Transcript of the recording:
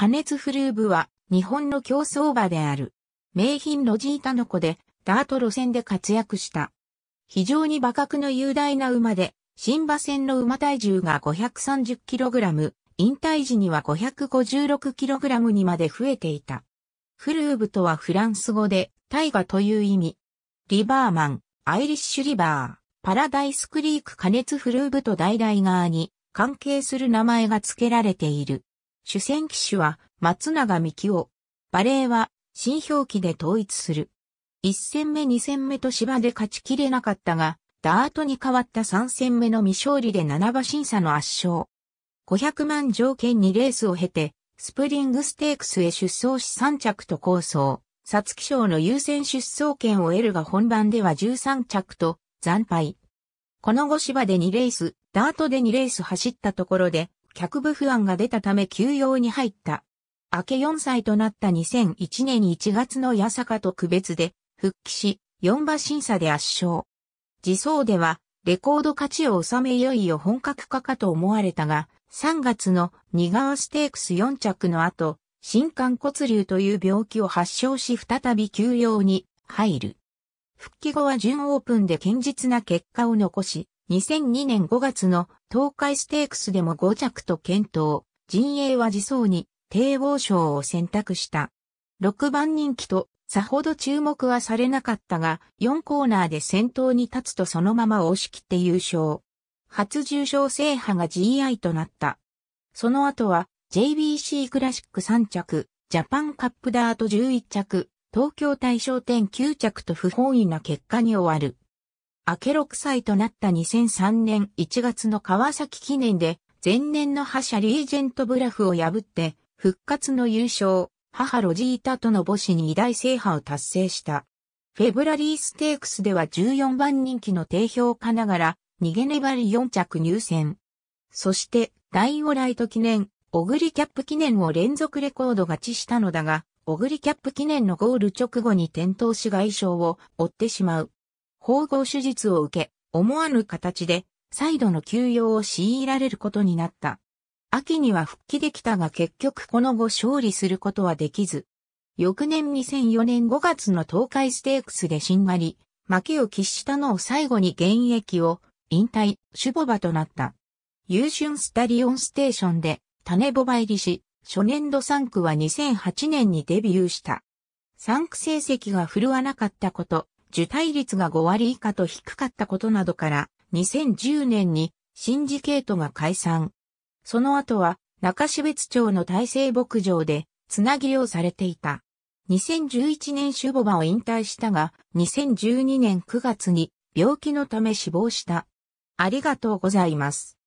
加熱フルーブは日本の競走馬である。名品ロジータの子でダート路線で活躍した。非常に馬格の雄大な馬で、新馬戦の馬体重が 530kg、引退時には 556kg にまで増えていた。フルーブとはフランス語で、大河という意味。リバーマン、アイリッシュリバー、パラダイスクリーク加熱フルーブと代々側に関係する名前が付けられている。主戦騎手は松永美希夫。バレーは新表記で統一する。一戦目二戦目と芝で勝ちきれなかったが、ダートに変わった三戦目の未勝利で七馬審査の圧勝。500万条件にレースを経て、スプリングステークスへ出走し三着と構想。サツキ賞の優先出走権を得るが本番では13着と惨敗。この後芝で2レース、ダートで2レース走ったところで、客部不安が出たため休養に入った。明け4歳となった2001年1月の八坂と区別で復帰し、4馬審査で圧勝。自走では、レコード勝ちを収めいよいよ本格化かと思われたが、3月のニガステークス4着の後、新幹骨瘤という病気を発症し再び休養に入る。復帰後は準オープンで堅実な結果を残し、2002年5月の東海ステークスでも5着と検討。陣営は自走に帝王賞を選択した。6番人気とさほど注目はされなかったが、4コーナーで先頭に立つとそのまま押し切って優勝。初重賞制覇が GI となった。その後は JBC クラシック3着、ジャパンカップダート11着、東京大賞点9着と不本意な結果に終わる。明け6歳となった2003年1月の川崎記念で、前年の覇者リージェントブラフを破って、復活の優勝、母ロジータとの母子に偉大制覇を達成した。フェブラリーステークスでは14番人気の定評家ながら、逃げ粘り4着入選。そして、ダイオライト記念、オグリキャップ記念を連続レコード勝ちしたのだが、オグリキャップ記念のゴール直後に転倒し外傷を負ってしまう。縫合手術を受け、思わぬ形で再度の休養を強いられることになった。秋には復帰できたが結局この後勝利することはできず。翌年2004年5月の東海ステークスでしんがり、負けを喫したのを最後に現役を引退、守護場となった。優春スタリオンステーションで種ボバ入りし、初年度3区は2008年にデビューした。3区成績が振るわなかったこと、受胎率が5割以下と低かったことなどから、2010年にシンジケートが解散。その後は、中標津町の大成牧場で、つなぎをされていた。2011年守護馬を引退したが、2012年9月に病気のため死亡した。ありがとうございます。